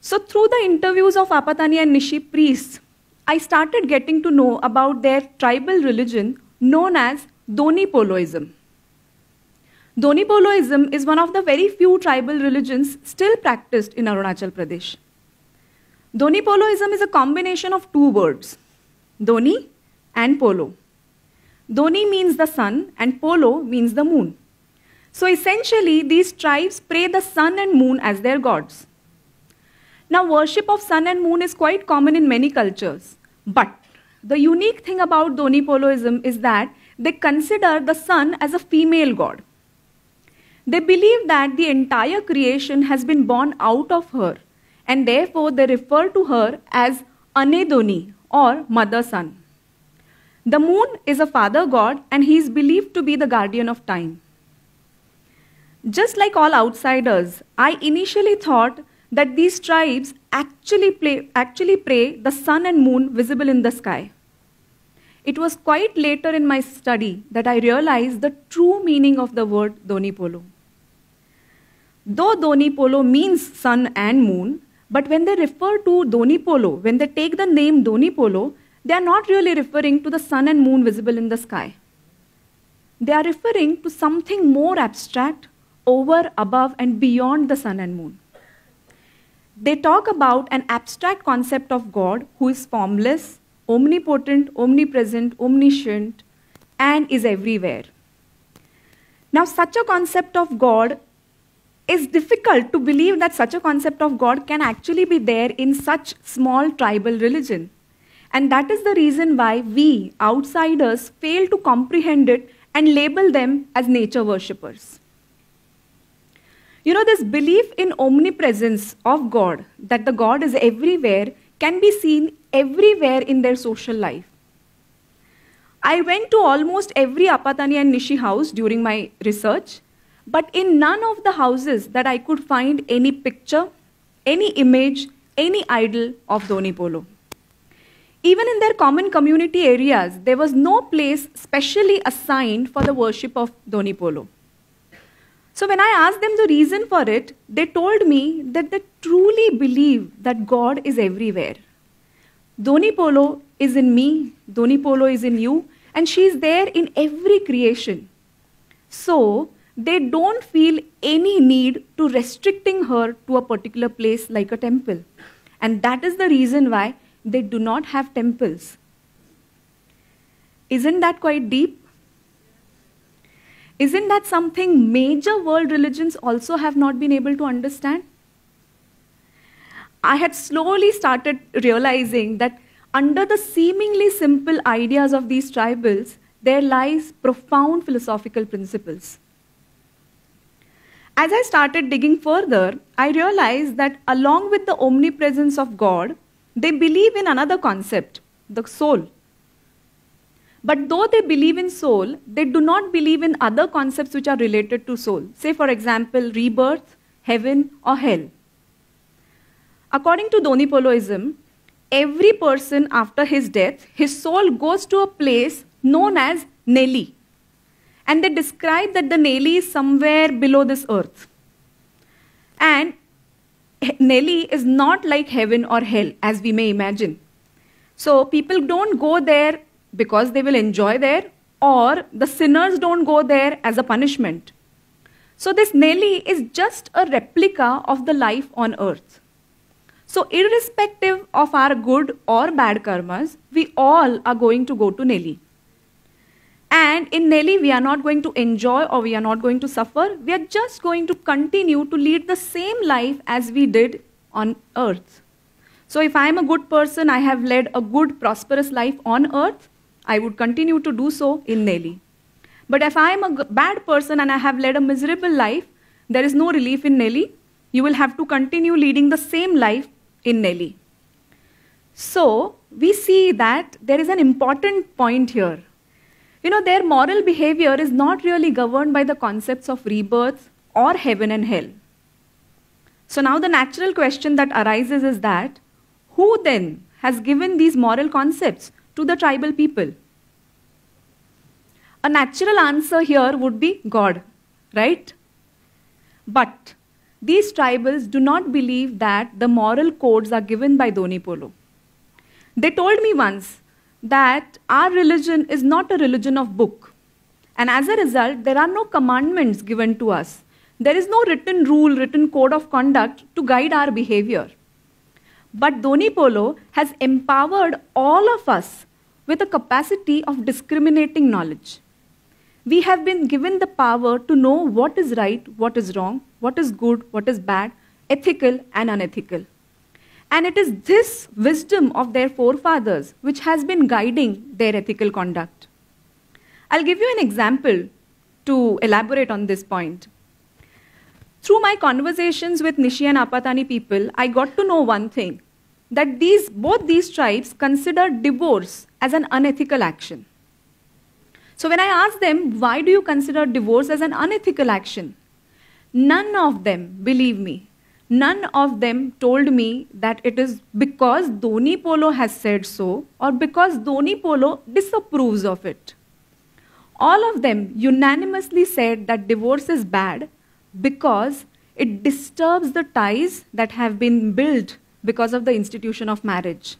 So through the interviews of Apatani and Nishi priests, I started getting to know about their tribal religion known as Doni Poloism. Doni Poloism is one of the very few tribal religions still practiced in Arunachal Pradesh. Doni Poloism is a combination of two words, Doni and Polo. Doni means the sun and Polo means the moon. So essentially, these tribes pray the sun and moon as their gods. Now, worship of sun and moon is quite common in many cultures. But the unique thing about Doni Poloism is that they consider the sun as a female god. They believe that the entire creation has been born out of her, and therefore they refer to her as Anedoni or Mother Sun. The moon is a father god, and he is believed to be the guardian of time. Just like all outsiders, I initially thought that these tribes actually, play, actually pray the sun and moon visible in the sky. It was quite later in my study that I realized the true meaning of the word Doni Polo. Though Doni Polo means sun and moon, but when they refer to Doni Polo, when they take the name Doni Polo, they are not really referring to the sun and moon visible in the sky. They are referring to something more abstract, over, above, and beyond the sun and moon they talk about an abstract concept of God who is formless, omnipotent, omnipresent, omniscient, and is everywhere. Now, such a concept of God is difficult to believe that such a concept of God can actually be there in such small tribal religion. And that is the reason why we, outsiders, fail to comprehend it and label them as nature worshippers. You know, this belief in omnipresence of God, that the God is everywhere, can be seen everywhere in their social life. I went to almost every Apatani and Nishi house during my research, but in none of the houses that I could find any picture, any image, any idol of Dhoni Polo. Even in their common community areas, there was no place specially assigned for the worship of Dhoni Polo. So when I asked them the reason for it, they told me that they truly believe that God is everywhere. Doni Polo is in me, Doni Polo is in you, and she is there in every creation. So they don't feel any need to restricting her to a particular place like a temple. And that is the reason why they do not have temples. Isn't that quite deep? Isn't that something major world religions also have not been able to understand? I had slowly started realizing that under the seemingly simple ideas of these tribals, there lies profound philosophical principles. As I started digging further, I realized that along with the omnipresence of God, they believe in another concept, the soul. But though they believe in soul, they do not believe in other concepts which are related to soul. Say, for example, rebirth, heaven, or hell. According to Donipoloism, every person after his death, his soul goes to a place known as Neli. And they describe that the Neli is somewhere below this earth. And Neli is not like heaven or hell, as we may imagine. So people don't go there because they will enjoy there, or the sinners don't go there as a punishment. So, this Nelly is just a replica of the life on earth. So, irrespective of our good or bad karmas, we all are going to go to Nelly. And in Nelly, we are not going to enjoy or we are not going to suffer. We are just going to continue to lead the same life as we did on earth. So, if I am a good person, I have led a good, prosperous life on earth. I would continue to do so in Nelly. But if I am a bad person and I have led a miserable life, there is no relief in Nelly. You will have to continue leading the same life in Nelly. So, we see that there is an important point here. You know, their moral behavior is not really governed by the concepts of rebirth or heaven and hell. So, now the natural question that arises is that who then has given these moral concepts? to the tribal people? A natural answer here would be God, right? But these tribals do not believe that the moral codes are given by Doni Polo. They told me once that our religion is not a religion of book. And as a result, there are no commandments given to us. There is no written rule, written code of conduct to guide our behavior. But Doni Polo has empowered all of us with a capacity of discriminating knowledge. We have been given the power to know what is right, what is wrong, what is good, what is bad, ethical and unethical. And it is this wisdom of their forefathers which has been guiding their ethical conduct. I'll give you an example to elaborate on this point. Through my conversations with Nishi and Apatani people, I got to know one thing that these, both these tribes consider divorce as an unethical action. So when I asked them, why do you consider divorce as an unethical action? None of them, believe me, none of them told me that it is because Dhoni Polo has said so or because Dhoni Polo disapproves of it. All of them unanimously said that divorce is bad because it disturbs the ties that have been built because of the institution of marriage.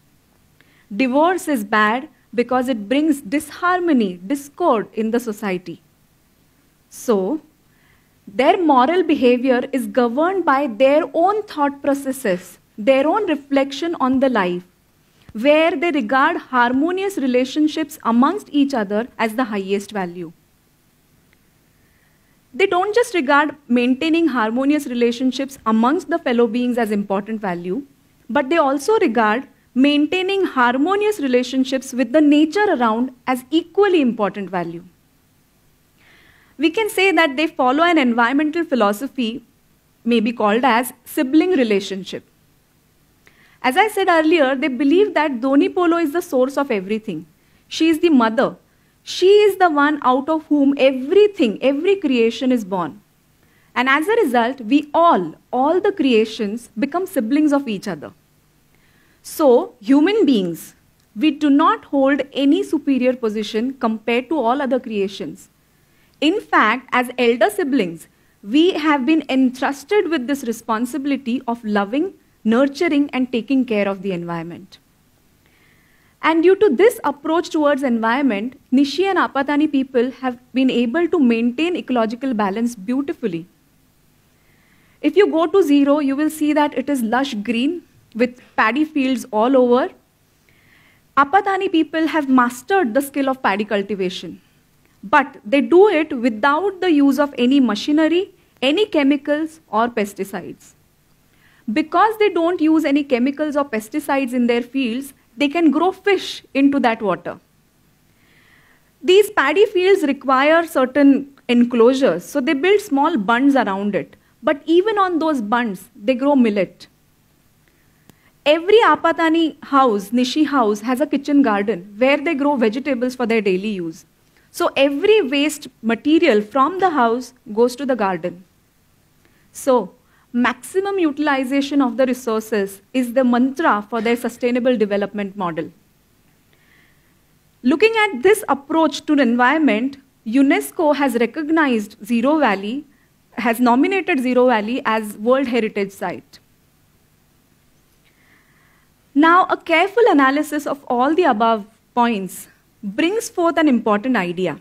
Divorce is bad because it brings disharmony, discord in the society. So, their moral behavior is governed by their own thought processes, their own reflection on the life, where they regard harmonious relationships amongst each other as the highest value. They don't just regard maintaining harmonious relationships amongst the fellow beings as important value, but they also regard maintaining harmonious relationships with the nature around as equally important value. We can say that they follow an environmental philosophy, may be called as sibling relationship. As I said earlier, they believe that Donipolo Polo is the source of everything. She is the mother. She is the one out of whom everything, every creation is born. And as a result, we all, all the creations, become siblings of each other. So, human beings, we do not hold any superior position compared to all other creations. In fact, as elder siblings, we have been entrusted with this responsibility of loving, nurturing, and taking care of the environment. And due to this approach towards environment, Nishi and Apatani people have been able to maintain ecological balance beautifully if you go to zero, you will see that it is lush green with paddy fields all over. Apatani people have mastered the skill of paddy cultivation, but they do it without the use of any machinery, any chemicals or pesticides. Because they don't use any chemicals or pesticides in their fields, they can grow fish into that water. These paddy fields require certain enclosures, so they build small bunds around it but even on those buns, they grow millet. Every Apatani house, Nishi house, has a kitchen garden where they grow vegetables for their daily use. So every waste material from the house goes to the garden. So maximum utilization of the resources is the mantra for their sustainable development model. Looking at this approach to the environment, UNESCO has recognized Zero Valley has nominated Zero Valley as World Heritage Site. Now, a careful analysis of all the above points brings forth an important idea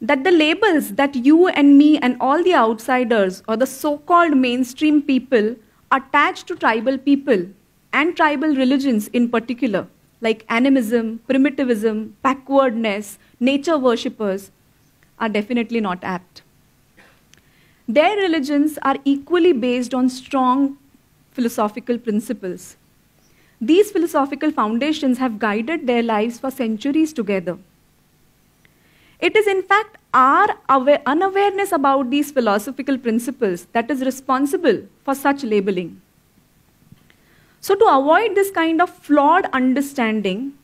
that the labels that you and me and all the outsiders or the so-called mainstream people attach to tribal people and tribal religions in particular, like animism, primitivism, backwardness, nature worshippers, are definitely not apt. Their religions are equally based on strong philosophical principles. These philosophical foundations have guided their lives for centuries together. It is, in fact, our unawareness about these philosophical principles that is responsible for such labeling. So, to avoid this kind of flawed understanding,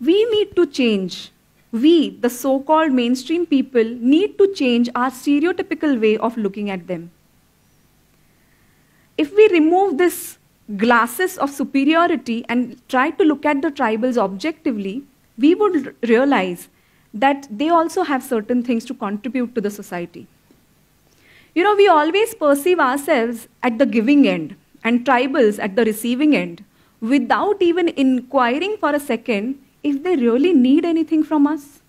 we need to change we, the so called mainstream people, need to change our stereotypical way of looking at them. If we remove this glasses of superiority and try to look at the tribals objectively, we would realize that they also have certain things to contribute to the society. You know, we always perceive ourselves at the giving end and tribals at the receiving end without even inquiring for a second if they really need anything from us?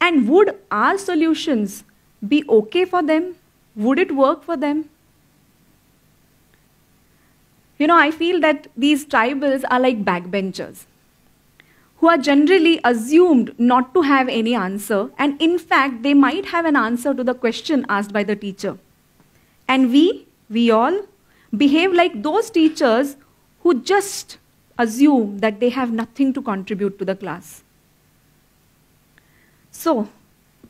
And would our solutions be okay for them? Would it work for them? You know, I feel that these tribals are like backbenchers who are generally assumed not to have any answer, and in fact, they might have an answer to the question asked by the teacher. And we, we all, behave like those teachers who just assume that they have nothing to contribute to the class. So,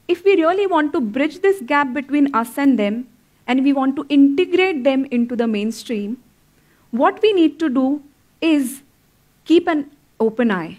if we really want to bridge this gap between us and them, and we want to integrate them into the mainstream, what we need to do is keep an open eye.